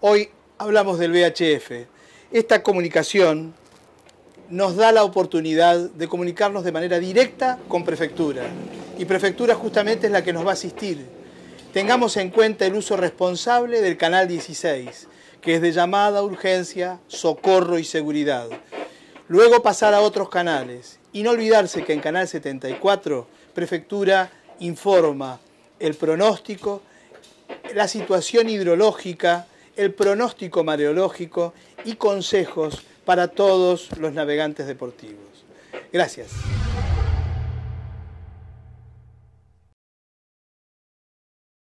Hoy hablamos del VHF. Esta comunicación nos da la oportunidad de comunicarnos de manera directa con prefectura. Y prefectura justamente es la que nos va a asistir. Tengamos en cuenta el uso responsable del canal 16, que es de llamada, urgencia, socorro y seguridad. Luego pasar a otros canales. Y no olvidarse que en Canal 74, Prefectura informa el pronóstico, la situación hidrológica, el pronóstico mareológico y consejos para todos los navegantes deportivos. Gracias.